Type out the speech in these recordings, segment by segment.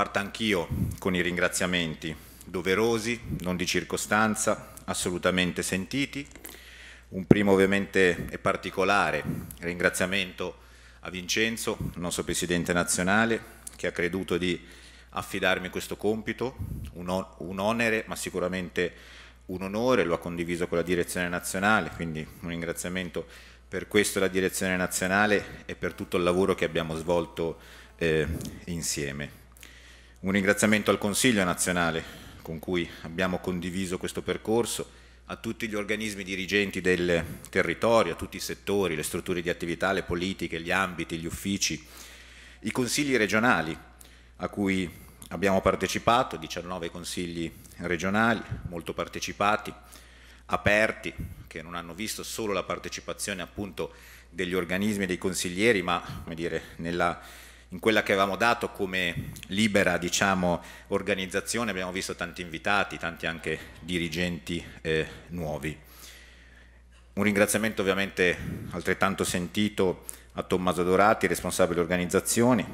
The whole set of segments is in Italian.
parta anch'io con i ringraziamenti, doverosi, non di circostanza, assolutamente sentiti. Un primo ovviamente e particolare ringraziamento a Vincenzo, il nostro Presidente nazionale, che ha creduto di affidarmi questo compito, un, on un onere ma sicuramente un onore, lo ha condiviso con la direzione nazionale, quindi un ringraziamento per questo alla direzione nazionale e per tutto il lavoro che abbiamo svolto eh, insieme. Un ringraziamento al Consiglio nazionale con cui abbiamo condiviso questo percorso, a tutti gli organismi dirigenti del territorio, a tutti i settori, le strutture di attività, le politiche, gli ambiti, gli uffici, i consigli regionali a cui abbiamo partecipato, 19 consigli regionali molto partecipati, aperti, che non hanno visto solo la partecipazione appunto degli organismi e dei consiglieri, ma come dire, nella in quella che avevamo dato come libera diciamo, organizzazione abbiamo visto tanti invitati, tanti anche dirigenti eh, nuovi. Un ringraziamento ovviamente altrettanto sentito a Tommaso Dorati, responsabile organizzazioni,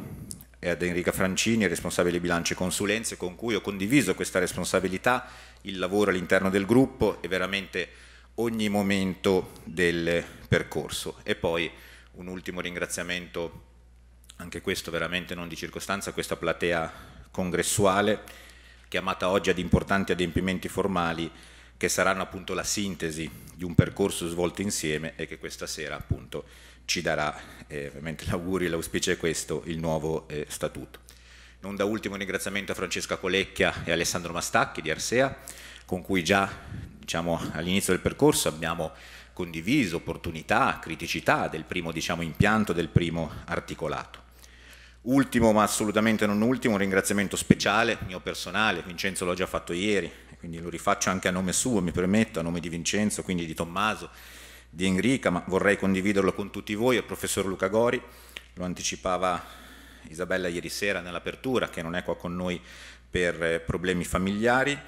e ad Enrica Francini, responsabile bilancio e consulenze, con cui ho condiviso questa responsabilità, il lavoro all'interno del gruppo e veramente ogni momento del percorso. E poi un ultimo ringraziamento anche questo veramente non di circostanza, questa platea congressuale chiamata oggi ad importanti adempimenti formali che saranno appunto la sintesi di un percorso svolto insieme e che questa sera appunto ci darà, eh, ovviamente l'augurio e l'auspicio è questo, il nuovo eh, statuto. Non da ultimo un ringraziamento a Francesca Colecchia e Alessandro Mastacchi di Arsea, con cui già diciamo, all'inizio del percorso abbiamo condiviso opportunità, criticità del primo diciamo, impianto, del primo articolato. Ultimo, ma assolutamente non ultimo, un ringraziamento speciale, mio personale, Vincenzo l'ho già fatto ieri, quindi lo rifaccio anche a nome suo, mi permetto, a nome di Vincenzo, quindi di Tommaso, di Enrica, ma vorrei condividerlo con tutti voi, il professor Luca Gori, lo anticipava Isabella ieri sera nell'apertura, che non è qua con noi per eh, problemi familiari.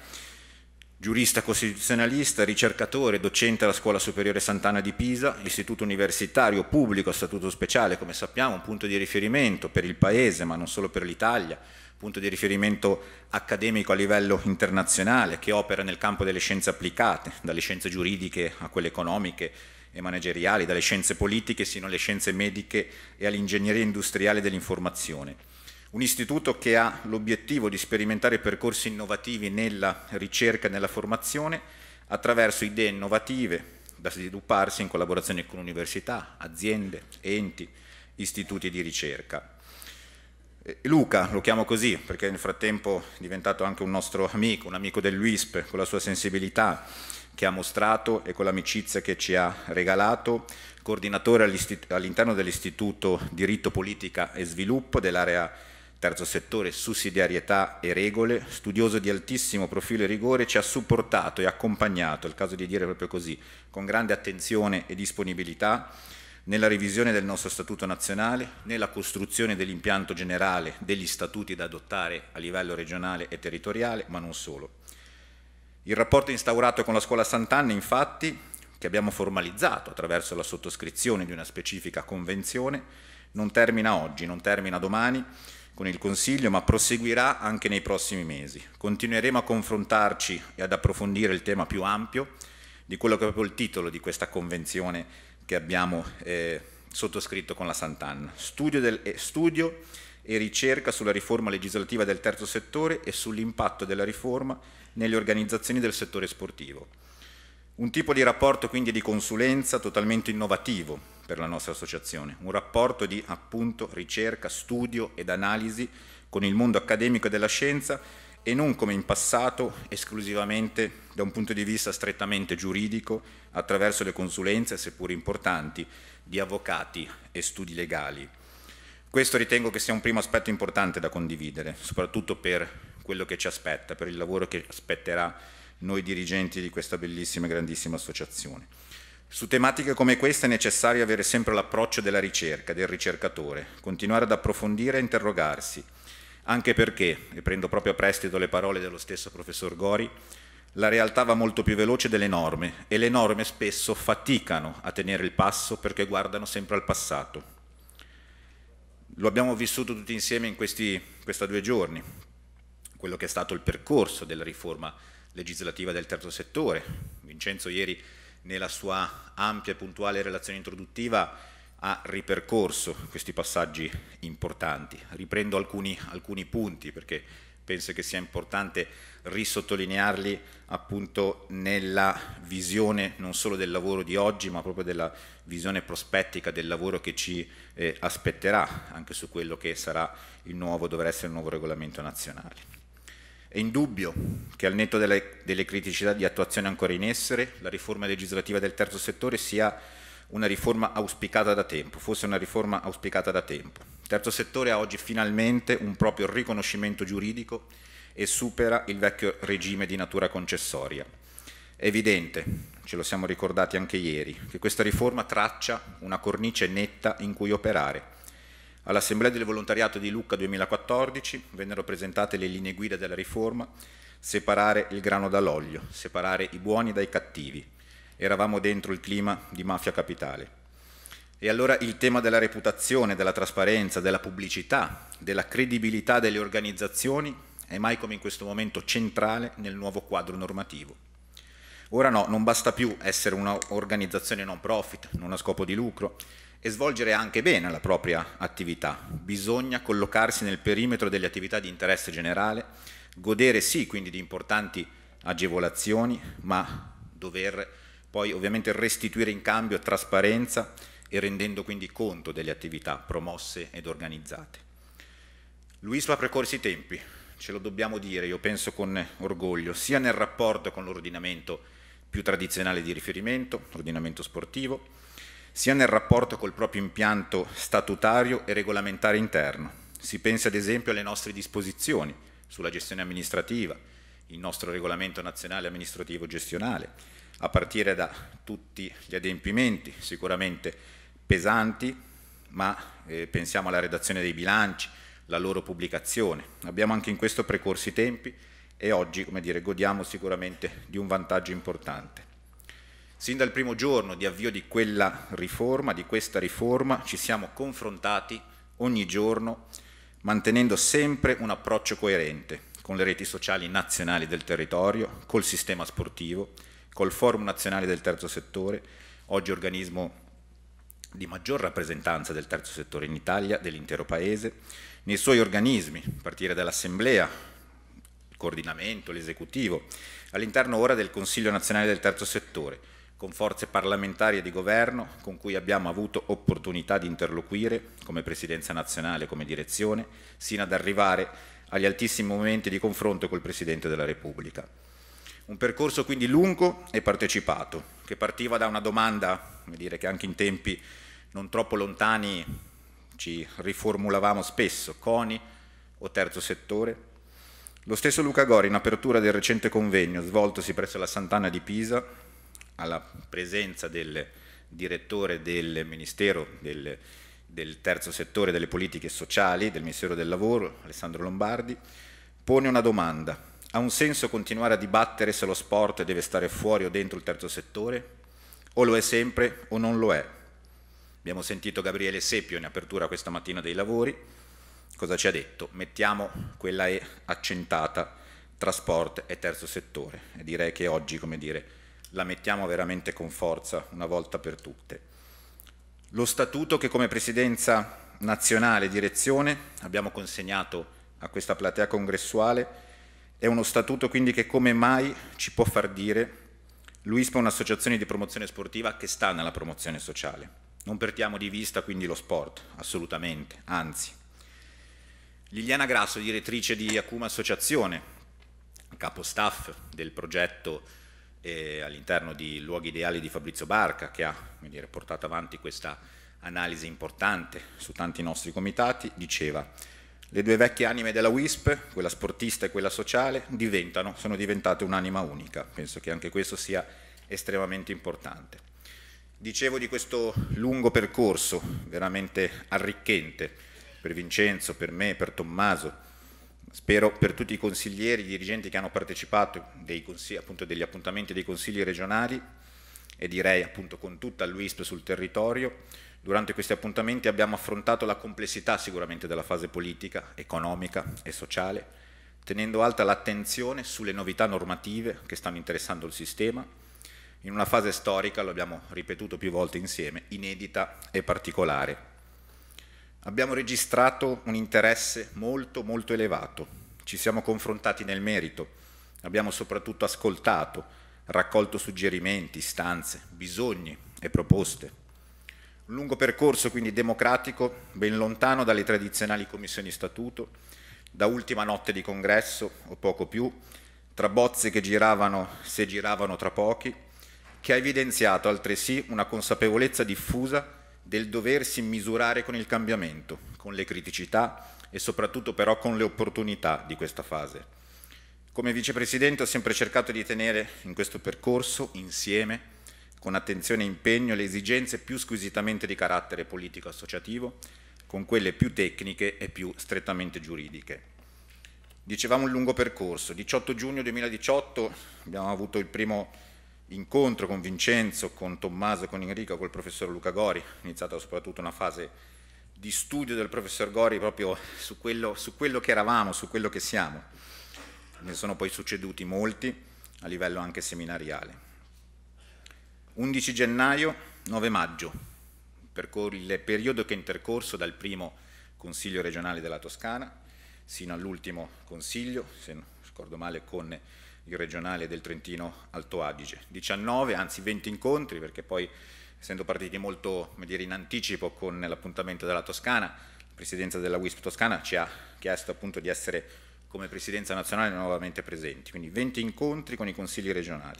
Giurista costituzionalista, ricercatore, docente alla Scuola Superiore Sant'Anna di Pisa, istituto universitario pubblico a statuto speciale, come sappiamo, un punto di riferimento per il Paese, ma non solo per l'Italia, punto di riferimento accademico a livello internazionale che opera nel campo delle scienze applicate, dalle scienze giuridiche a quelle economiche e manageriali, dalle scienze politiche sino alle scienze mediche e all'ingegneria industriale dell'informazione un istituto che ha l'obiettivo di sperimentare percorsi innovativi nella ricerca e nella formazione attraverso idee innovative da svilupparsi in collaborazione con università, aziende, enti, istituti di ricerca. Luca, lo chiamo così perché nel frattempo è diventato anche un nostro amico, un amico dell'UISP, con la sua sensibilità che ha mostrato e con l'amicizia che ci ha regalato, coordinatore all'interno dell'Istituto Diritto, Politica e Sviluppo dell'area terzo settore, sussidiarietà e regole, studioso di altissimo profilo e rigore, ci ha supportato e accompagnato, è il caso di dire proprio così, con grande attenzione e disponibilità nella revisione del nostro Statuto nazionale, nella costruzione dell'impianto generale degli statuti da adottare a livello regionale e territoriale, ma non solo. Il rapporto instaurato con la Scuola Sant'Anna, infatti, che abbiamo formalizzato attraverso la sottoscrizione di una specifica convenzione, non termina oggi, non termina domani, con il Consiglio, ma proseguirà anche nei prossimi mesi. Continueremo a confrontarci e ad approfondire il tema più ampio di quello che è proprio il titolo di questa convenzione che abbiamo eh, sottoscritto con la Sant'Anna. Studio, eh, studio e ricerca sulla riforma legislativa del terzo settore e sull'impatto della riforma nelle organizzazioni del settore sportivo. Un tipo di rapporto quindi di consulenza totalmente innovativo per la nostra associazione, un rapporto di appunto ricerca, studio ed analisi con il mondo accademico e della scienza e non come in passato esclusivamente da un punto di vista strettamente giuridico attraverso le consulenze, seppur importanti, di avvocati e studi legali. Questo ritengo che sia un primo aspetto importante da condividere, soprattutto per quello che ci aspetta, per il lavoro che aspetterà noi dirigenti di questa bellissima e grandissima associazione. Su tematiche come questa è necessario avere sempre l'approccio della ricerca, del ricercatore, continuare ad approfondire e interrogarsi, anche perché, e prendo proprio a prestito le parole dello stesso professor Gori, la realtà va molto più veloce delle norme e le norme spesso faticano a tenere il passo perché guardano sempre al passato. Lo abbiamo vissuto tutti insieme in questi due giorni, quello che è stato il percorso della riforma legislativa del terzo settore. Vincenzo ieri nella sua ampia e puntuale relazione introduttiva ha ripercorso questi passaggi importanti. Riprendo alcuni, alcuni punti perché penso che sia importante risottolinearli appunto nella visione non solo del lavoro di oggi ma proprio della visione prospettica del lavoro che ci eh, aspetterà anche su quello che sarà il nuovo, dovrà essere il nuovo regolamento nazionale. È indubbio che al netto delle, delle criticità di attuazione ancora in essere, la riforma legislativa del terzo settore sia una riforma auspicata da tempo, fosse una riforma auspicata da tempo. Il terzo settore ha oggi finalmente un proprio riconoscimento giuridico e supera il vecchio regime di natura concessoria. È evidente, ce lo siamo ricordati anche ieri, che questa riforma traccia una cornice netta in cui operare All'Assemblea del Volontariato di Lucca 2014 vennero presentate le linee guida della riforma, separare il grano dall'olio, separare i buoni dai cattivi. Eravamo dentro il clima di mafia capitale. E allora il tema della reputazione, della trasparenza, della pubblicità, della credibilità delle organizzazioni è mai come in questo momento centrale nel nuovo quadro normativo. Ora no, non basta più essere un'organizzazione non profit, non a scopo di lucro, e svolgere anche bene la propria attività. Bisogna collocarsi nel perimetro delle attività di interesse generale, godere sì quindi di importanti agevolazioni, ma dover poi ovviamente restituire in cambio trasparenza e rendendo quindi conto delle attività promosse ed organizzate. Luis lo ha precorso i tempi, ce lo dobbiamo dire, io penso con orgoglio, sia nel rapporto con l'ordinamento più tradizionale di riferimento, l'ordinamento sportivo, sia nel rapporto col proprio impianto statutario e regolamentare interno. Si pensa ad esempio alle nostre disposizioni sulla gestione amministrativa, il nostro regolamento nazionale amministrativo gestionale, a partire da tutti gli adempimenti, sicuramente pesanti, ma eh, pensiamo alla redazione dei bilanci, la loro pubblicazione. Abbiamo anche in questo precorso i tempi e oggi, come dire, godiamo sicuramente di un vantaggio importante. Sin dal primo giorno di avvio di quella riforma, di questa riforma, ci siamo confrontati ogni giorno mantenendo sempre un approccio coerente con le reti sociali nazionali del territorio, col sistema sportivo, col Forum nazionale del terzo settore, oggi organismo di maggior rappresentanza del terzo settore in Italia, dell'intero Paese, nei suoi organismi, a partire dall'Assemblea, il coordinamento, l'esecutivo, all'interno ora del Consiglio nazionale del terzo settore, con forze parlamentari e di governo con cui abbiamo avuto opportunità di interloquire come Presidenza nazionale, come direzione, sino ad arrivare agli altissimi momenti di confronto col Presidente della Repubblica. Un percorso quindi lungo e partecipato, che partiva da una domanda, come dire, che anche in tempi non troppo lontani ci riformulavamo spesso, CONI o terzo settore, lo stesso Luca Gori, in apertura del recente convegno svoltosi presso la Sant'Anna di Pisa, alla presenza del direttore del Ministero del, del terzo settore delle politiche sociali, del Ministero del Lavoro, Alessandro Lombardi, pone una domanda. Ha un senso continuare a dibattere se lo sport deve stare fuori o dentro il terzo settore? O lo è sempre o non lo è? Abbiamo sentito Gabriele Seppio in apertura questa mattina dei lavori. Cosa ci ha detto? Mettiamo quella E accentata, sport e terzo settore. E direi che oggi, come dire, la mettiamo veramente con forza una volta per tutte. Lo statuto che come presidenza nazionale direzione abbiamo consegnato a questa platea congressuale è uno statuto quindi che come mai ci può far dire l'UISPA è un'associazione di promozione sportiva che sta nella promozione sociale. Non perdiamo di vista quindi lo sport, assolutamente, anzi. Liliana Grasso, direttrice di Acuma Associazione, capo staff del progetto eh, all'interno di Luoghi Ideali di Fabrizio Barca, che ha dire, portato avanti questa analisi importante su tanti nostri comitati, diceva le due vecchie anime della WISP, quella sportista e quella sociale, diventano, sono diventate un'anima unica. Penso che anche questo sia estremamente importante. Dicevo di questo lungo percorso, veramente arricchente, per Vincenzo, per me, per Tommaso, Spero per tutti i consiglieri, i dirigenti che hanno partecipato appunto, degli appuntamenti dei consigli regionali e direi appunto con tutta l'UISP sul territorio, durante questi appuntamenti abbiamo affrontato la complessità sicuramente della fase politica, economica e sociale, tenendo alta l'attenzione sulle novità normative che stanno interessando il sistema, in una fase storica, lo abbiamo ripetuto più volte insieme, inedita e particolare. Abbiamo registrato un interesse molto molto elevato, ci siamo confrontati nel merito, abbiamo soprattutto ascoltato, raccolto suggerimenti, istanze, bisogni e proposte. Un lungo percorso quindi democratico, ben lontano dalle tradizionali commissioni statuto, da ultima notte di congresso o poco più, tra bozze che giravano se giravano tra pochi, che ha evidenziato altresì una consapevolezza diffusa del doversi misurare con il cambiamento, con le criticità e soprattutto però con le opportunità di questa fase. Come vicepresidente ho sempre cercato di tenere in questo percorso insieme, con attenzione e impegno, le esigenze più squisitamente di carattere politico-associativo con quelle più tecniche e più strettamente giuridiche. Dicevamo un lungo percorso, 18 giugno 2018 abbiamo avuto il primo incontro con Vincenzo, con Tommaso, con Enrico, col professor Luca Gori, iniziata soprattutto una fase di studio del professor Gori proprio su quello, su quello che eravamo, su quello che siamo. Ne sono poi succeduti molti a livello anche seminariale. 11 gennaio, 9 maggio, il periodo che è intercorso dal primo Consiglio regionale della Toscana sino all'ultimo Consiglio, se non ricordo male, con il regionale del Trentino Alto Adige. 19, anzi 20 incontri, perché poi essendo partiti molto dire, in anticipo con l'appuntamento della Toscana, la presidenza della WISP Toscana ci ha chiesto appunto di essere come presidenza nazionale nuovamente presenti, quindi 20 incontri con i consigli regionali.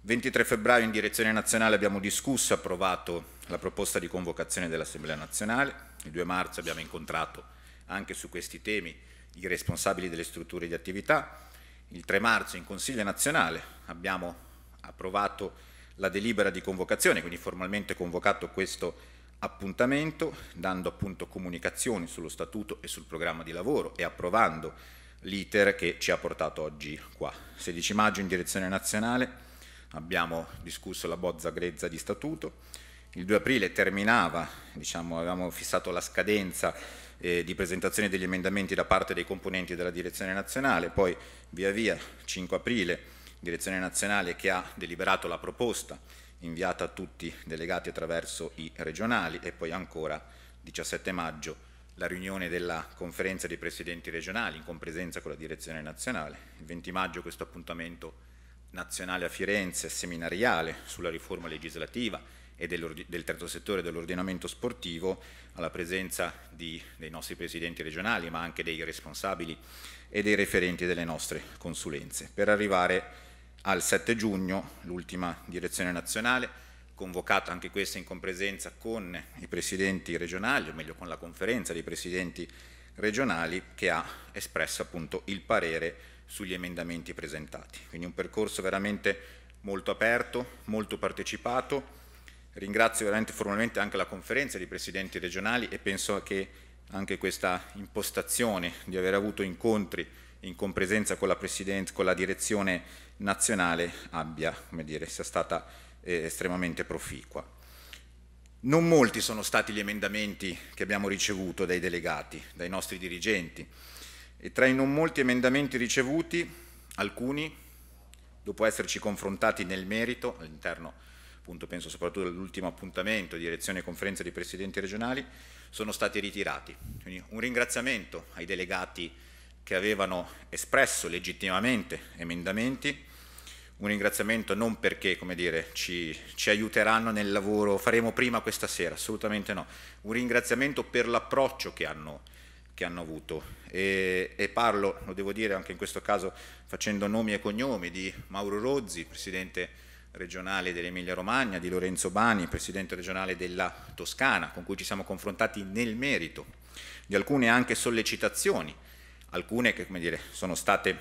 23 febbraio in direzione nazionale abbiamo discusso e approvato la proposta di convocazione dell'Assemblea nazionale, il 2 marzo abbiamo incontrato anche su questi temi i responsabili delle strutture di attività, il 3 marzo in Consiglio nazionale abbiamo approvato la delibera di convocazione, quindi formalmente convocato questo appuntamento, dando appunto comunicazioni sullo statuto e sul programma di lavoro e approvando l'iter che ci ha portato oggi qua. 16 maggio in direzione nazionale abbiamo discusso la bozza grezza di statuto, il 2 aprile terminava, diciamo, avevamo fissato la scadenza eh, di presentazione degli emendamenti da parte dei componenti della direzione nazionale, poi Via via, 5 aprile, Direzione Nazionale che ha deliberato la proposta inviata a tutti i delegati attraverso i regionali e poi ancora 17 maggio la riunione della conferenza dei presidenti regionali in compresenza con la direzione nazionale. Il 20 maggio questo appuntamento nazionale a Firenze, seminariale sulla riforma legislativa e del terzo settore dell'ordinamento sportivo, alla presenza di, dei nostri presidenti regionali, ma anche dei responsabili e dei referenti delle nostre consulenze, per arrivare al 7 giugno, l'ultima direzione nazionale, convocata anche questa in compresenza con i presidenti regionali, o meglio con la conferenza dei presidenti regionali, che ha espresso appunto il parere sugli emendamenti presentati. Quindi un percorso veramente molto aperto, molto partecipato, Ringrazio veramente formalmente anche la conferenza dei presidenti regionali e penso che anche questa impostazione di aver avuto incontri in compresenza con la, con la direzione nazionale abbia, dire, sia stata eh, estremamente proficua. Non molti sono stati gli emendamenti che abbiamo ricevuto dai delegati, dai nostri dirigenti e tra i non molti emendamenti ricevuti, alcuni, dopo esserci confrontati nel merito all'interno appunto penso soprattutto all'ultimo appuntamento di elezione e conferenza dei presidenti regionali, sono stati ritirati. Quindi un ringraziamento ai delegati che avevano espresso legittimamente emendamenti, un ringraziamento non perché come dire, ci, ci, aiuteranno nel lavoro, faremo prima questa sera, assolutamente no, un ringraziamento per l'approccio che hanno, che hanno avuto e, e, parlo, lo devo dire anche in questo caso facendo nomi e cognomi, di Mauro Rozzi, Presidente regionale dell'Emilia Romagna, di Lorenzo Bani, presidente regionale della Toscana, con cui ci siamo confrontati nel merito di alcune anche sollecitazioni, alcune che come dire, sono state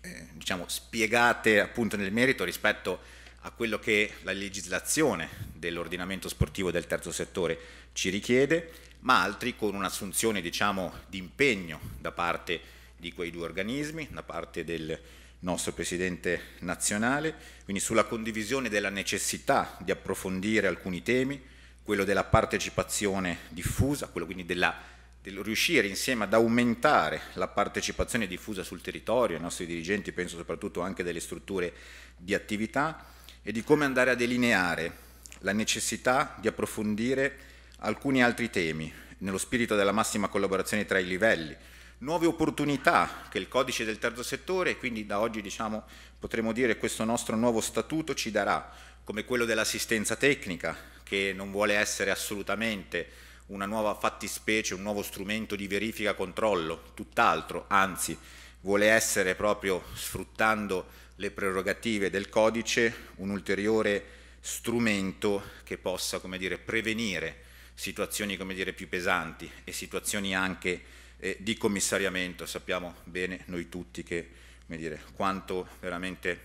eh, diciamo, spiegate appunto nel merito rispetto a quello che la legislazione dell'ordinamento sportivo del terzo settore ci richiede, ma altri con un'assunzione diciamo, di impegno da parte di quei due organismi, da parte del nostro Presidente nazionale, quindi sulla condivisione della necessità di approfondire alcuni temi, quello della partecipazione diffusa, quello quindi della, del riuscire insieme ad aumentare la partecipazione diffusa sul territorio, i nostri dirigenti, penso soprattutto anche delle strutture di attività, e di come andare a delineare la necessità di approfondire alcuni altri temi, nello spirito della massima collaborazione tra i livelli, nuove opportunità che il codice del terzo settore, e quindi da oggi diciamo, potremo dire questo nostro nuovo statuto ci darà, come quello dell'assistenza tecnica, che non vuole essere assolutamente una nuova fattispecie, un nuovo strumento di verifica e controllo, tutt'altro, anzi vuole essere proprio sfruttando le prerogative del codice un ulteriore strumento che possa dire, prevenire situazioni dire, più pesanti e situazioni anche eh, di commissariamento. Sappiamo bene noi tutti che, come dire, quanto veramente,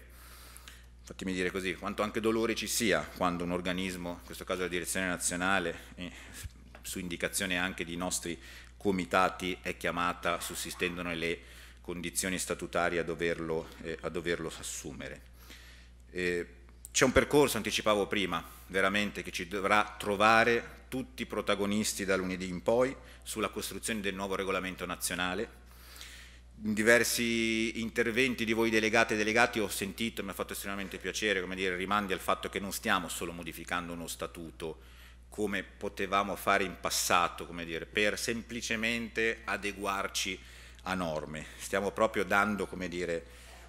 fatemi dire così, quanto anche dolore ci sia quando un organismo, in questo caso la direzione nazionale, eh, su indicazione anche di nostri comitati, è chiamata, sussistendono le condizioni statutarie a doverlo, eh, a doverlo assumere. Eh, c'è un percorso, anticipavo prima, veramente che ci dovrà trovare tutti i protagonisti da lunedì in poi sulla costruzione del nuovo regolamento nazionale. In diversi interventi di voi delegate e delegati ho sentito, mi ha fatto estremamente piacere, come dire, rimandi al fatto che non stiamo solo modificando uno statuto come potevamo fare in passato, come dire, per semplicemente adeguarci a norme. Stiamo proprio dando, come dire,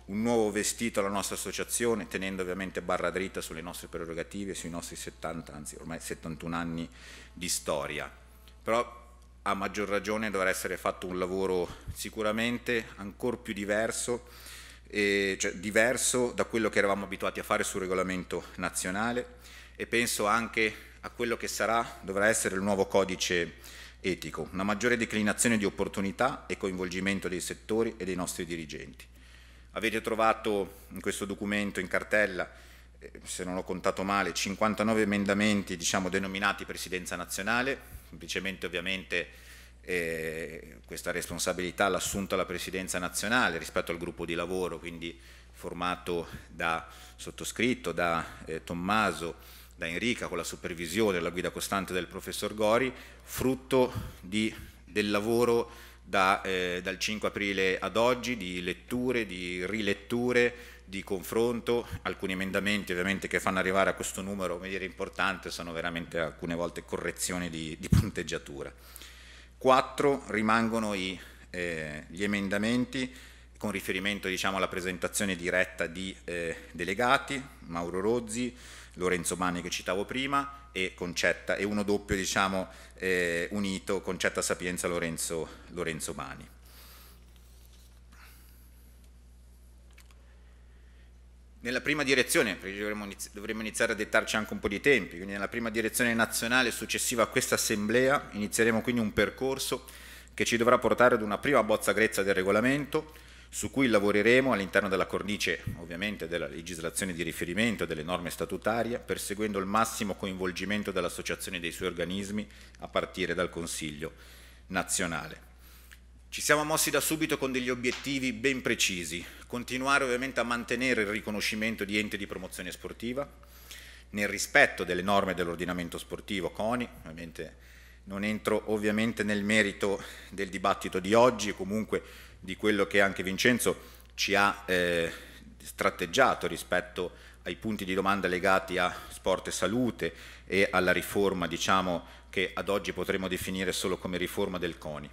un nuovo vestito alla nostra associazione, tenendo ovviamente barra dritta sulle nostre prerogative, e sui nostri 70, anzi ormai 71 anni di storia. Però a maggior ragione dovrà essere fatto un lavoro sicuramente ancora più diverso, eh, cioè diverso da quello che eravamo abituati a fare sul regolamento nazionale e penso anche a quello che sarà, dovrà essere il nuovo codice etico, una maggiore declinazione di opportunità e coinvolgimento dei settori e dei nostri dirigenti. Avete trovato in questo documento, in cartella, eh, se non ho contato male, 59 emendamenti diciamo, denominati Presidenza Nazionale, semplicemente ovviamente eh, questa responsabilità l'ha assunta la Presidenza Nazionale rispetto al gruppo di lavoro, quindi formato da sottoscritto, da eh, Tommaso, da Enrica, con la supervisione e la guida costante del professor Gori, frutto di, del lavoro da, eh, dal 5 aprile ad oggi di letture, di riletture, di confronto, alcuni emendamenti ovviamente che fanno arrivare a questo numero dire, importante sono veramente alcune volte correzioni di, di punteggiatura. Quattro rimangono i, eh, gli emendamenti con riferimento diciamo, alla presentazione diretta di eh, delegati, Mauro Rozzi, Lorenzo Mani che citavo prima e Concetta, e uno doppio diciamo, eh, unito Concetta Sapienza Lorenzo, Lorenzo Mani. nella prima direzione, perché dovremmo, iniziare a dettarci anche un po' di tempi, quindi nella prima direzione nazionale successiva a questa assemblea inizieremo quindi un percorso che ci dovrà portare ad una prima bozza grezza del regolamento, su cui lavoreremo all'interno della cornice ovviamente della legislazione di riferimento e delle norme statutarie, perseguendo il massimo coinvolgimento dell'associazione dei suoi organismi a partire dal Consiglio nazionale. Ci siamo mossi da subito con degli obiettivi ben precisi, continuare ovviamente a mantenere il riconoscimento di enti di promozione sportiva, nel rispetto delle norme dell'ordinamento sportivo CONI, ovviamente non entro ovviamente nel merito del dibattito di oggi, e comunque di quello che anche Vincenzo ci ha eh, tratteggiato rispetto ai punti di domanda legati a sport e salute e alla riforma diciamo, che ad oggi potremmo definire solo come riforma del CONI.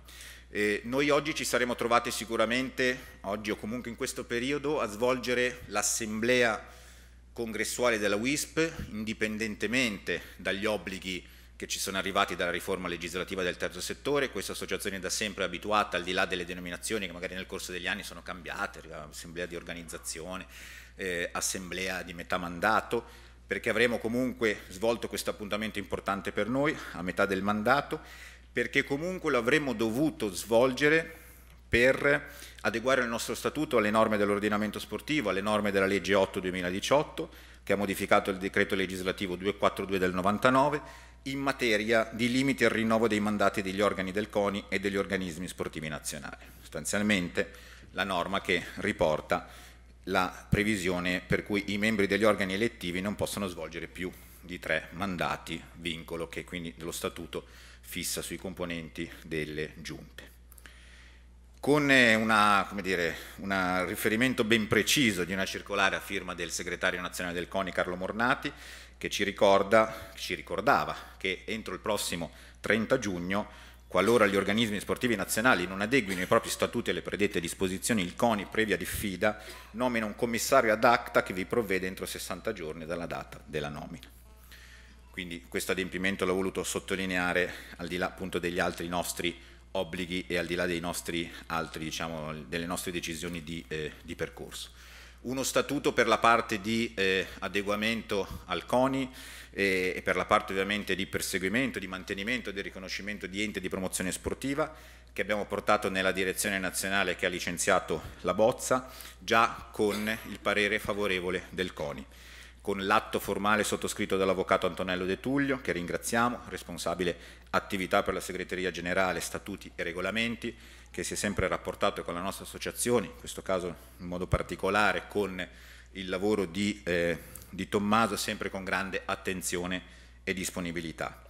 E noi oggi ci saremo trovati sicuramente, oggi o comunque in questo periodo, a svolgere l'assemblea congressuale della WISP, indipendentemente dagli obblighi che ci sono arrivati dalla riforma legislativa del terzo settore, questa associazione è da sempre abituata, al di là delle denominazioni che magari nel corso degli anni sono cambiate, assemblea di organizzazione, eh, assemblea di metà mandato, perché avremo comunque svolto questo appuntamento importante per noi a metà del mandato, perché comunque lo avremmo dovuto svolgere per adeguare il nostro statuto alle norme dell'ordinamento sportivo, alle norme della legge 8 2018, che ha modificato il decreto legislativo 242 del 99, in materia di limiti al rinnovo dei mandati degli organi del CONI e degli organismi sportivi nazionali. Sostanzialmente la norma che riporta la previsione per cui i membri degli organi elettivi non possono svolgere più di tre mandati, vincolo che quindi lo statuto fissa sui componenti delle giunte. Con eh, una, dire, un riferimento ben preciso di una circolare a firma del segretario nazionale del CONI Carlo Mornati, che ci, ricorda, ci ricordava che entro il prossimo 30 giugno, qualora gli organismi sportivi nazionali non adeguino i propri statuti alle predette disposizioni, il CONI, previa diffida, nomina un commissario ad acta che vi provvede entro 60 giorni dalla data della nomina. Quindi questo adempimento l'ho voluto sottolineare al di là appunto degli altri nostri obblighi e al di là nostri altri, diciamo, delle nostre decisioni di, eh, di percorso uno statuto per la parte di eh, adeguamento al CONI eh, e per la parte ovviamente di perseguimento, di mantenimento e di riconoscimento di ente di promozione sportiva che abbiamo portato nella direzione nazionale che ha licenziato la bozza già con il parere favorevole del CONI con l'atto formale sottoscritto dall'avvocato Antonello De Tullio, che ringraziamo, responsabile attività per la segreteria generale, statuti e regolamenti, che si è sempre rapportato con la nostra associazione, in questo caso in modo particolare con il lavoro di, eh, di Tommaso, sempre con grande attenzione e disponibilità.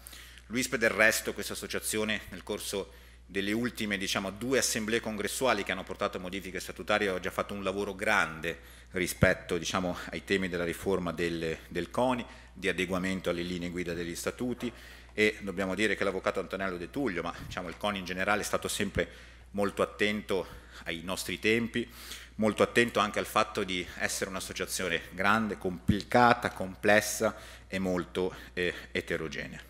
L'UISP del resto, questa associazione, nel corso delle ultime diciamo, due assemblee congressuali che hanno portato a modifiche statutarie, ha già fatto un lavoro grande rispetto diciamo, ai temi della riforma del, del CONI, di adeguamento alle linee guida degli statuti e dobbiamo dire che l'avvocato Antonello De Tullio, ma diciamo, il CONI in generale è stato sempre molto attento ai nostri tempi, molto attento anche al fatto di essere un'associazione grande, complicata, complessa e molto eh, eterogenea.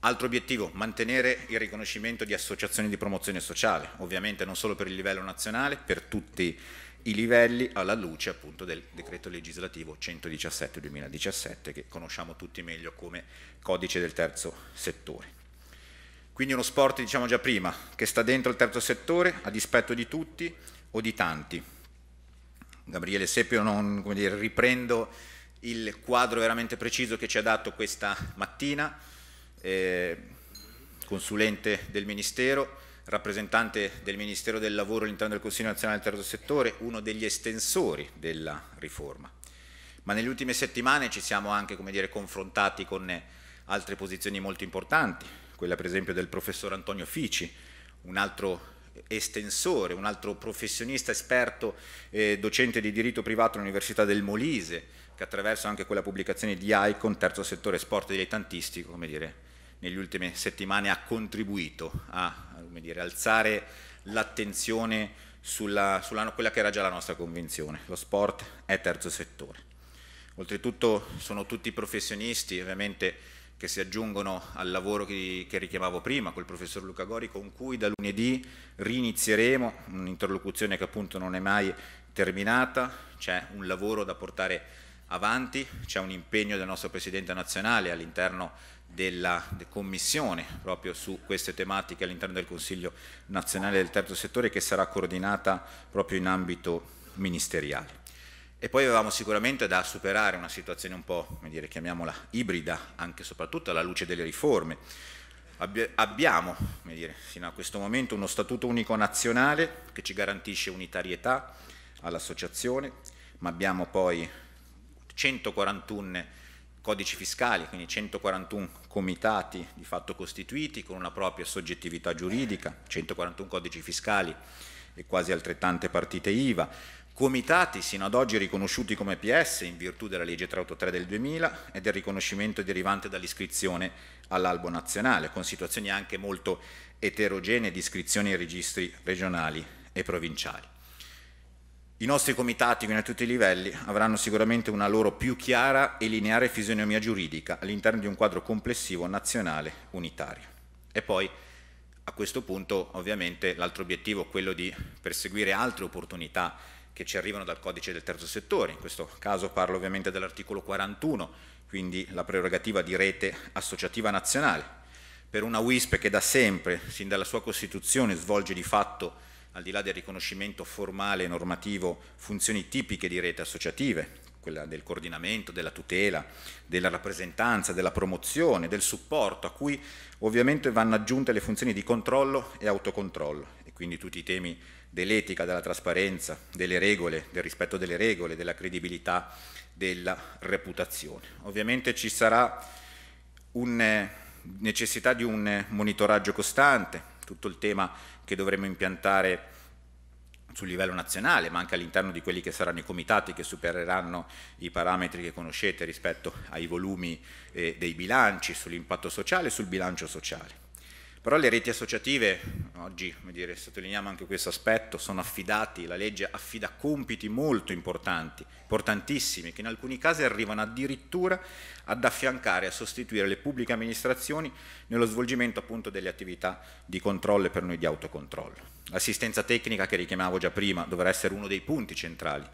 Altro obiettivo, mantenere il riconoscimento di associazioni di promozione sociale, ovviamente non solo per il livello nazionale, per tutti i livelli alla luce appunto del decreto legislativo 117-2017 che conosciamo tutti meglio come codice del terzo settore. Quindi uno sport, diciamo già prima, che sta dentro il terzo settore a dispetto di tutti o di tanti. Gabriele Seppio, non dire, riprendo il quadro veramente preciso che ci ha dato questa mattina, eh, consulente del Ministero, rappresentante del Ministero del Lavoro all'interno del Consiglio nazionale del terzo settore, uno degli estensori della riforma. Ma nelle ultime settimane ci siamo anche dire, confrontati con altre posizioni molto importanti, quella per esempio del professor Antonio Fici, un altro estensore, un altro professionista esperto eh, docente di diritto privato all'Università del Molise, che attraverso anche quella pubblicazione di ICON, terzo settore sport dilettantistico, come dire, negli ultimi settimane ha contribuito a dire, alzare l'attenzione sulla, sulla, quella che era già la nostra convinzione, lo sport è terzo settore. Oltretutto sono tutti professionisti, ovviamente che si aggiungono al lavoro che, che richiamavo prima col professor Luca Gori, con cui da lunedì rinizieremo un'interlocuzione che appunto non è mai terminata, c'è un lavoro da portare avanti, c'è un impegno del nostro Presidente nazionale all'interno della Commissione proprio su queste tematiche all'interno del Consiglio nazionale del terzo settore che sarà coordinata proprio in ambito ministeriale. E poi avevamo sicuramente da superare una situazione un po', come dire, chiamiamola ibrida, anche e soprattutto alla luce delle riforme. abbiamo, come dire, fino a questo momento uno statuto unico nazionale che ci garantisce unitarietà all'associazione, ma abbiamo poi 141 codici fiscali, quindi 141 comitati di fatto costituiti con una propria soggettività giuridica, 141 codici fiscali e quasi altrettante partite IVA, comitati sino ad oggi riconosciuti come PS in virtù della legge 383 del 2000 e del riconoscimento derivante dall'iscrizione all'albo nazionale, con situazioni anche molto eterogenee di iscrizioni ai registri regionali e provinciali. I nostri comitati, quindi a tutti i livelli, avranno sicuramente una loro più chiara e lineare fisionomia giuridica all'interno di un quadro complessivo nazionale unitario. E poi, a questo punto, ovviamente, l'altro obiettivo è quello di perseguire altre opportunità che ci arrivano dal codice del terzo settore, in questo caso parlo ovviamente dell'articolo 41, quindi la prerogativa di rete associativa nazionale, per una WISP che da sempre, sin dalla sua costituzione, svolge di fatto, al di là del riconoscimento formale e normativo, funzioni tipiche di rete associative, quella del coordinamento, della tutela, della rappresentanza, della promozione, del supporto, a cui ovviamente vanno aggiunte le funzioni di controllo e autocontrollo, e quindi tutti i temi dell'etica, della trasparenza, delle regole, del rispetto delle regole, della credibilità, della reputazione. Ovviamente ci sarà una eh, necessità di un monitoraggio costante, tutto il tema che dovremo impiantare sul livello nazionale, ma anche all'interno di quelli che saranno i comitati che supereranno i parametri che conoscete rispetto ai volumi eh, dei bilanci, sull'impatto sociale e sul bilancio sociale. Però le reti associative, oggi dire, sottolineiamo anche questo aspetto, sono affidati, la legge affida compiti molto importanti, importantissimi, che in alcuni casi arrivano addirittura ad affiancare, a sostituire le pubbliche amministrazioni nello svolgimento appunto delle attività di controllo e per noi di autocontrollo. L'assistenza tecnica che richiamavo già prima dovrà essere uno dei punti centrali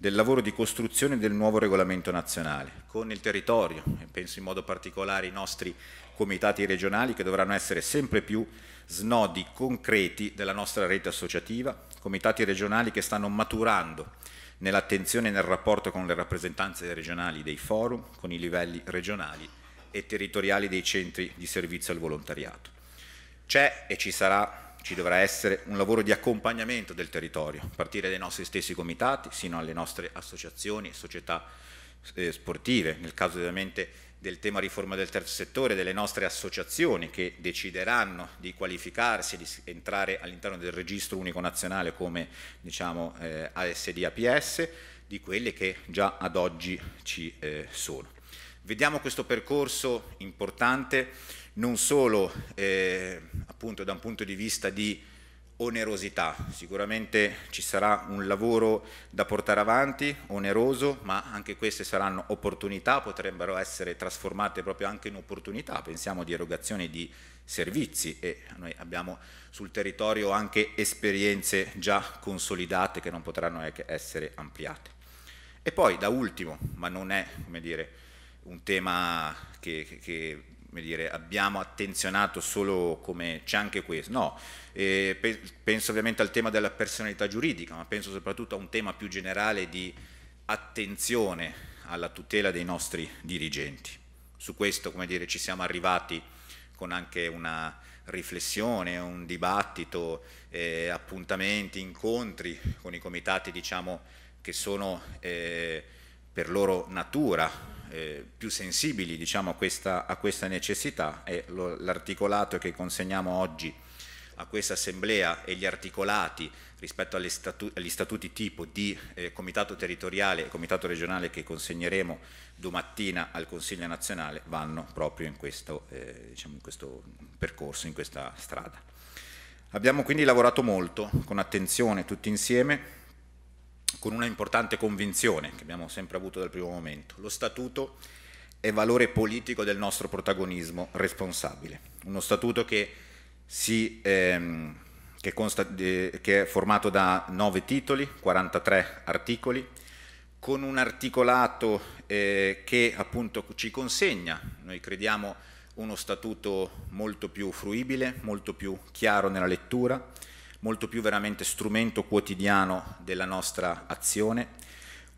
del lavoro di costruzione del nuovo regolamento nazionale, con il territorio, e penso in modo particolare ai nostri comitati regionali che dovranno essere sempre più snodi concreti della nostra rete associativa, comitati regionali che stanno maturando nell'attenzione e nel rapporto con le rappresentanze regionali dei forum, con i livelli regionali e territoriali dei centri di servizio al volontariato. C'è e ci sarà ci dovrà essere un lavoro di accompagnamento del territorio, a partire dai nostri stessi comitati, sino alle nostre associazioni e società eh, sportive, nel caso ovviamente del tema riforma del terzo settore, delle nostre associazioni che decideranno di qualificarsi, e di entrare all'interno del registro unico nazionale come diciamo, eh, ASD APS, di quelle che già ad oggi ci eh, sono. Vediamo questo percorso importante non solo eh, appunto da un punto di vista di onerosità, sicuramente ci sarà un lavoro da portare avanti, oneroso, ma anche queste saranno opportunità, potrebbero essere trasformate proprio anche in opportunità, pensiamo di erogazione di servizi e noi abbiamo sul territorio anche esperienze già consolidate che non potranno che essere ampliate. E poi da ultimo, ma non è come dire, un tema che, che come dire, abbiamo attenzionato solo come c'è anche questo, no, eh, pe penso ovviamente al tema della personalità giuridica, ma penso soprattutto a un tema più generale di attenzione alla tutela dei nostri dirigenti. Su questo come dire, ci siamo arrivati con anche una riflessione, un dibattito, eh, appuntamenti, incontri con i comitati diciamo, che sono eh, per loro natura eh, più sensibili diciamo, a, questa, a, questa, necessità e l'articolato che consegniamo oggi a questa assemblea e gli articolati rispetto statu agli statuti tipo di eh, comitato territoriale e comitato regionale che consegneremo domattina al Consiglio nazionale vanno proprio in questo, eh, diciamo in questo percorso, in questa strada. Abbiamo quindi lavorato molto, con attenzione tutti insieme, con una importante convinzione che abbiamo sempre avuto dal primo momento. Lo statuto è valore politico del nostro protagonismo responsabile, uno statuto che, si, ehm, che, consta, eh, che è formato da nove titoli, 43 articoli, con un articolato eh, che appunto ci consegna, noi crediamo, uno statuto molto più fruibile, molto più chiaro nella lettura, molto più veramente strumento quotidiano della nostra azione.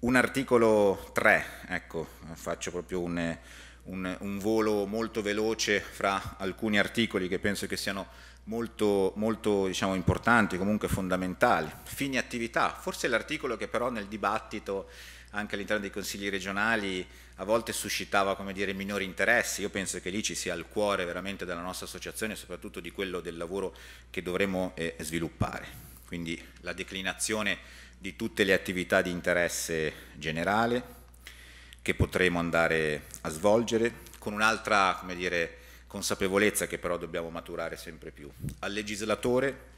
Un articolo 3, ecco, faccio proprio un, un, un volo molto veloce fra alcuni articoli che penso che siano molto, molto diciamo, importanti, comunque fondamentali. Fini attività, forse l'articolo che però nel dibattito anche all'interno dei consigli regionali a volte suscitava dire, minori interessi, io penso che lì ci sia il cuore veramente della nostra associazione e soprattutto di quello del lavoro che dovremo eh, sviluppare. Quindi la declinazione di tutte le attività di interesse generale che potremo andare a svolgere con un'altra consapevolezza che però dobbiamo maturare sempre più. Al legislatore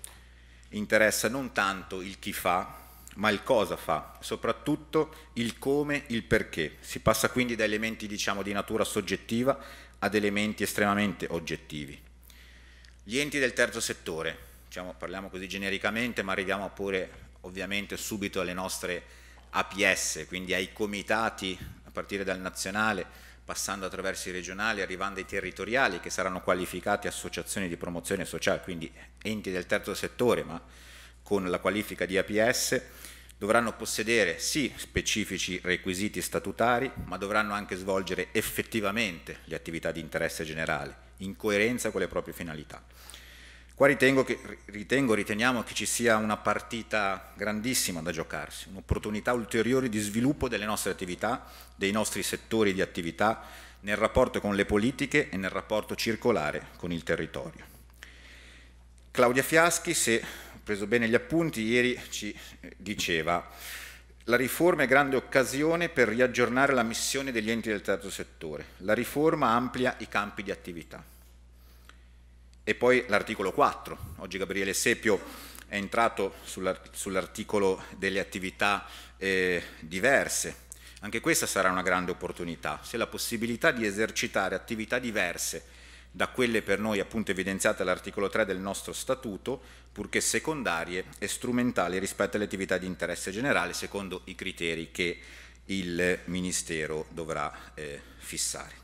interessa non tanto il chi fa, ma il cosa fa, soprattutto il come, il perché. Si passa quindi da elementi diciamo, di natura soggettiva ad elementi estremamente oggettivi. Gli enti del terzo settore, diciamo, parliamo così genericamente, ma arriviamo pure ovviamente subito alle nostre APS, quindi ai comitati a partire dal nazionale, passando attraverso i regionali, arrivando ai territoriali che saranno qualificati associazioni di promozione sociale, quindi enti del terzo settore, ma con la qualifica di APS dovranno possedere sì specifici requisiti statutari, ma dovranno anche svolgere effettivamente le attività di interesse generale, in coerenza con le proprie finalità. Qua ritengo, che, ritengo riteniamo che ci sia una partita grandissima da giocarsi, un'opportunità ulteriore di sviluppo delle nostre attività, dei nostri settori di attività, nel rapporto con le politiche e nel rapporto circolare con il territorio. Claudia Fiaschi, se preso bene gli appunti, ieri ci eh, diceva la riforma è grande occasione per riaggiornare la missione degli enti del terzo settore. La riforma amplia i campi di attività. E poi l'articolo 4. Oggi Gabriele Seppio è entrato sull'articolo delle attività eh, diverse. Anche questa sarà una grande opportunità, se la possibilità di esercitare attività diverse da quelle per noi appunto evidenziate all'articolo 3 del nostro statuto purché secondarie e strumentali rispetto alle attività di interesse generale, secondo i criteri che il Ministero dovrà eh, fissare.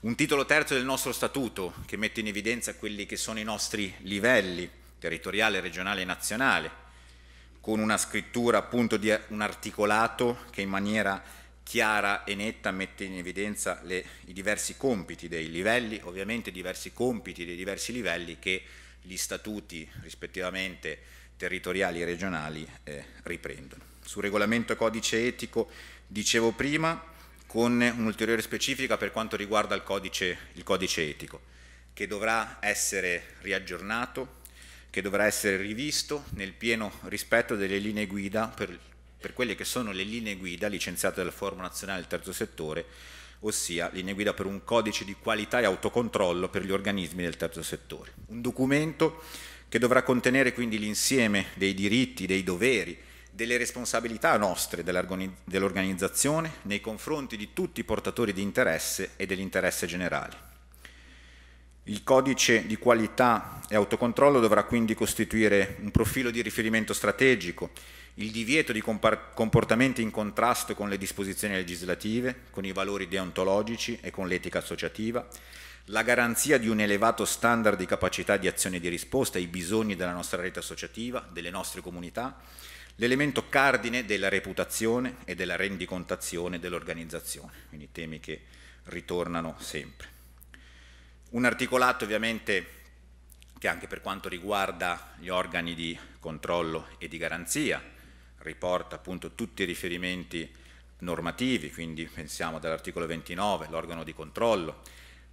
Un titolo terzo del nostro Statuto che mette in evidenza quelli che sono i nostri livelli territoriale, regionale e nazionale, con una scrittura appunto di un articolato che in maniera chiara e netta mette in evidenza le, i diversi compiti dei livelli, ovviamente diversi compiti dei diversi livelli che gli statuti rispettivamente territoriali e regionali eh, riprendono. Sul regolamento codice etico dicevo prima con un'ulteriore specifica per quanto riguarda il codice, il codice etico che dovrà essere riaggiornato, che dovrà essere rivisto nel pieno rispetto delle linee guida per, per quelle che sono le linee guida licenziate dal Forum Nazionale del Terzo Settore ossia linee guida per un codice di qualità e autocontrollo per gli organismi del terzo settore. Un documento che dovrà contenere quindi l'insieme dei diritti, dei doveri, delle responsabilità nostre dell'organizzazione nei confronti di tutti i portatori di interesse e dell'interesse generale. Il codice di qualità e autocontrollo dovrà quindi costituire un profilo di riferimento strategico, il divieto di comportamenti in contrasto con le disposizioni legislative, con i valori deontologici e con l'etica associativa, la garanzia di un elevato standard di capacità di azione e di risposta ai bisogni della nostra rete associativa, delle nostre comunità, l'elemento cardine della reputazione e della rendicontazione dell'organizzazione, quindi temi che ritornano sempre. Un articolato ovviamente che anche per quanto riguarda gli organi di controllo e di garanzia riporta appunto tutti i riferimenti normativi, quindi pensiamo dall'articolo 29, l'organo di controllo,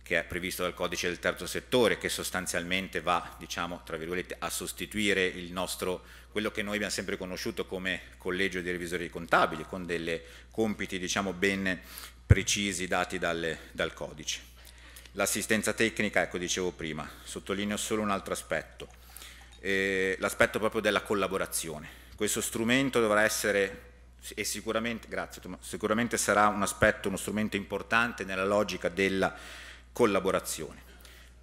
che è previsto dal codice del terzo settore, che sostanzialmente va, diciamo, tra virgolette, a sostituire il nostro, quello che noi abbiamo sempre conosciuto come collegio dei revisori contabili, con dei compiti, diciamo, ben precisi dati dal, dal codice. L'assistenza tecnica, ecco dicevo prima, sottolineo solo un altro aspetto, eh, l'aspetto proprio della collaborazione. Questo strumento dovrà essere e sicuramente, grazie, sicuramente sarà un aspetto, uno strumento importante nella logica della collaborazione.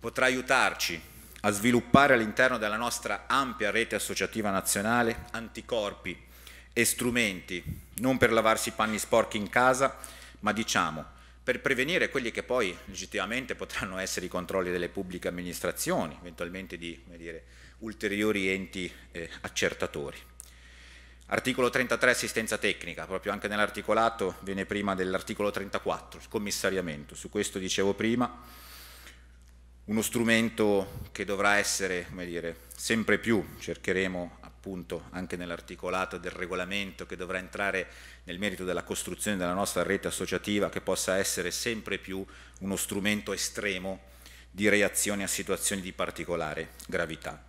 Potrà aiutarci a sviluppare all'interno della nostra ampia rete associativa nazionale anticorpi e strumenti, non per lavarsi i panni sporchi in casa, ma diciamo per prevenire quelli che poi legittimamente potranno essere i controlli delle pubbliche amministrazioni, eventualmente di dire, ulteriori enti eh, accertatori. Articolo 33 assistenza tecnica, proprio anche nell'articolato viene prima dell'articolo 34, il commissariamento, su questo dicevo prima, uno strumento che dovrà essere, come dire, sempre più, cercheremo appunto anche nell'articolato del regolamento che dovrà entrare nel merito della costruzione della nostra rete associativa che possa essere sempre più uno strumento estremo di reazione a situazioni di particolare gravità.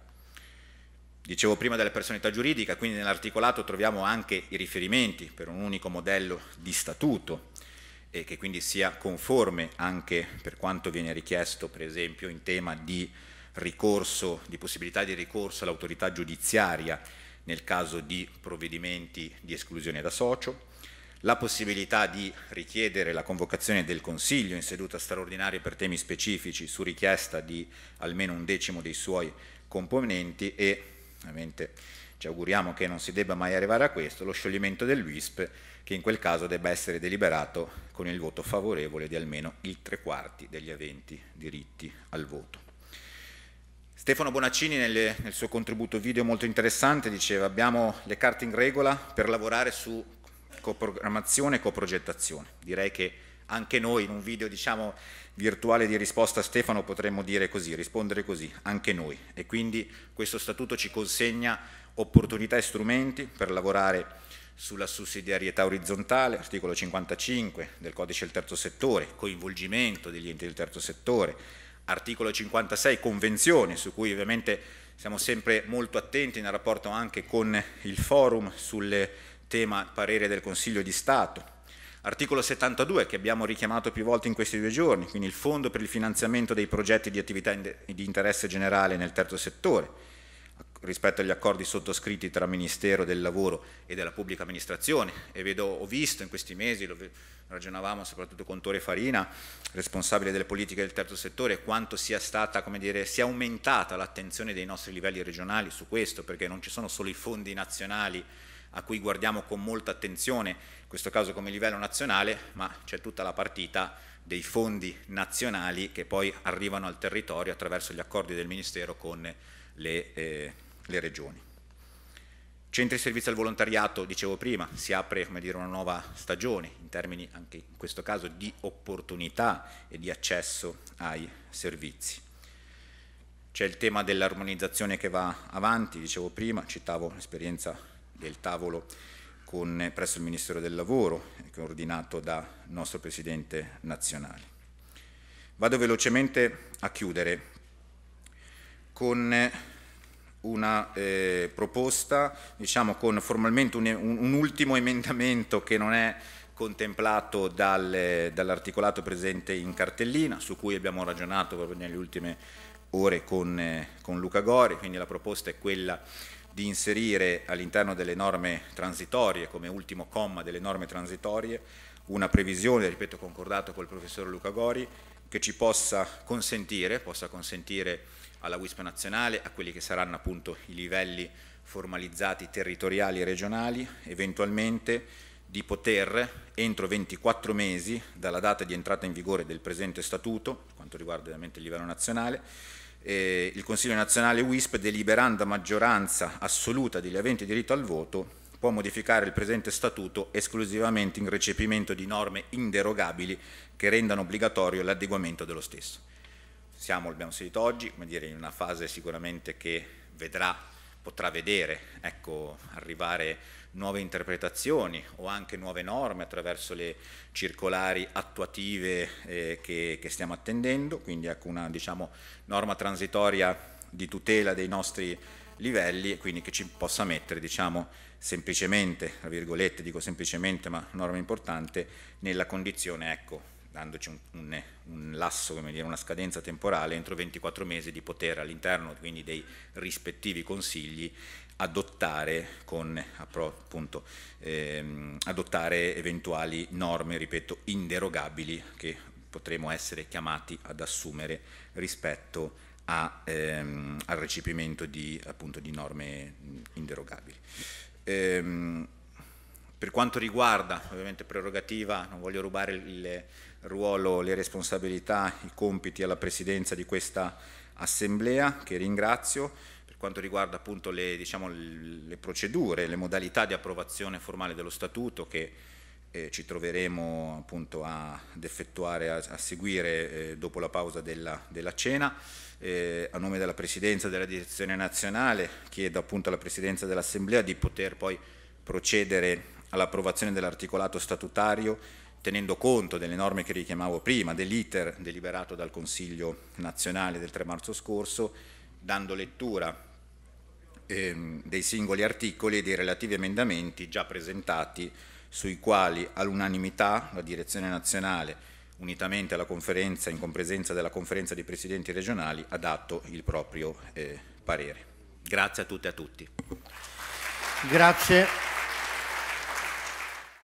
Dicevo prima della personalità giuridica, quindi nell'articolato troviamo anche i riferimenti per un unico modello di statuto e che quindi sia conforme anche per quanto viene richiesto per esempio in tema di ricorso, di possibilità di ricorso all'autorità giudiziaria nel caso di provvedimenti di esclusione da socio, la possibilità di richiedere la convocazione del Consiglio in seduta straordinaria per temi specifici su richiesta di almeno un decimo dei suoi componenti e ovviamente ci auguriamo che non si debba mai arrivare a questo, lo scioglimento dell'UISP che in quel caso debba essere deliberato con il voto favorevole di almeno il tre quarti degli aventi diritti al voto. Stefano Bonaccini nelle, nel suo contributo video molto interessante diceva abbiamo le carte in regola per lavorare su coprogrammazione e coprogettazione. Direi che anche noi in un video diciamo, virtuale di risposta a Stefano potremmo dire così, rispondere così, anche noi. E quindi questo statuto ci consegna opportunità e strumenti per lavorare sulla sussidiarietà orizzontale, articolo 55 del codice del terzo settore, coinvolgimento degli enti del terzo settore, articolo 56 convenzioni su cui ovviamente siamo sempre molto attenti nel rapporto anche con il forum sul tema parere del Consiglio di Stato. Articolo 72 che abbiamo richiamato più volte in questi due giorni, quindi il Fondo per il finanziamento dei progetti di attività di interesse generale nel terzo settore rispetto agli accordi sottoscritti tra Ministero del Lavoro e della Pubblica Amministrazione e vedo, ho visto in questi mesi, lo ragionavamo soprattutto con Tore Farina, responsabile delle politiche del terzo settore, quanto sia stata, come dire, sia aumentata l'attenzione dei nostri livelli regionali su questo, perché non ci sono solo i fondi nazionali a cui guardiamo con molta attenzione, in questo caso come livello nazionale, ma c'è tutta la partita dei fondi nazionali che poi arrivano al territorio attraverso gli accordi del Ministero con le... Eh, le regioni. Centri di servizio al volontariato, dicevo prima, si apre dire, una nuova stagione in termini anche in questo caso di opportunità e di accesso ai servizi. C'è il tema dell'armonizzazione che va avanti, dicevo prima, citavo l'esperienza del tavolo con, presso il Ministero del Lavoro, che è ordinato dal nostro Presidente nazionale. Vado velocemente a chiudere con una eh, proposta, diciamo con formalmente un, un, ultimo emendamento che non è contemplato dal, dall'articolato presente in cartellina, su cui abbiamo ragionato proprio nelle ultime ore con, eh, con Luca Gori, quindi la proposta è quella di inserire all'interno delle norme transitorie, come ultimo comma delle norme transitorie, una previsione, ripeto, concordato col professor Luca Gori, che ci possa consentire, possa consentire alla WISP nazionale, a quelli che saranno appunto i livelli formalizzati territoriali e regionali, eventualmente di poter, entro 24 mesi dalla data di entrata in vigore del presente statuto, quanto riguarda ovviamente il livello nazionale, eh, il Consiglio nazionale WISP, deliberando a maggioranza assoluta degli aventi diritto al voto, può modificare il presente statuto esclusivamente in recepimento di norme inderogabili che rendano obbligatorio l'adeguamento dello stesso. Siamo, abbiamo sentito oggi, dire, in una fase sicuramente che vedrà, potrà vedere ecco, arrivare nuove interpretazioni o anche nuove norme attraverso le circolari attuative eh, che, che, stiamo attendendo, quindi ecco una diciamo, norma transitoria di tutela dei nostri livelli e quindi che ci possa mettere, diciamo, semplicemente, tra virgolette, dico semplicemente, ma norma importante, nella condizione, ecco, dandoci un, un, un lasso, dire, una scadenza temporale entro 24 mesi di poter all'interno quindi dei rispettivi consigli adottare, con, appunto, ehm, adottare eventuali norme, ripeto, inderogabili che potremo essere chiamati ad assumere rispetto a a, ehm, al recepimento di, appunto, di norme inderogabili. Ehm, per quanto riguarda, ovviamente prerogativa, non voglio rubare il ruolo, le responsabilità, i compiti alla presidenza di questa assemblea, che ringrazio, per quanto riguarda appunto le, diciamo, le procedure, le modalità di approvazione formale dello statuto che eh, ci troveremo appunto ad effettuare, a, a seguire eh, dopo la pausa della, della cena. Eh, a nome della Presidenza della Direzione Nazionale chiedo appunto alla Presidenza dell'Assemblea di poter poi procedere all'approvazione dell'articolato statutario tenendo conto delle norme che richiamavo prima, dell'iter deliberato dal Consiglio nazionale del 3 marzo scorso, dando lettura ehm, dei singoli articoli e dei relativi emendamenti già presentati sui quali all'unanimità la direzione nazionale, unitamente alla conferenza, in compresenza della conferenza dei presidenti regionali, ha dato il proprio eh, parere. Grazie a tutte e a tutti. Grazie.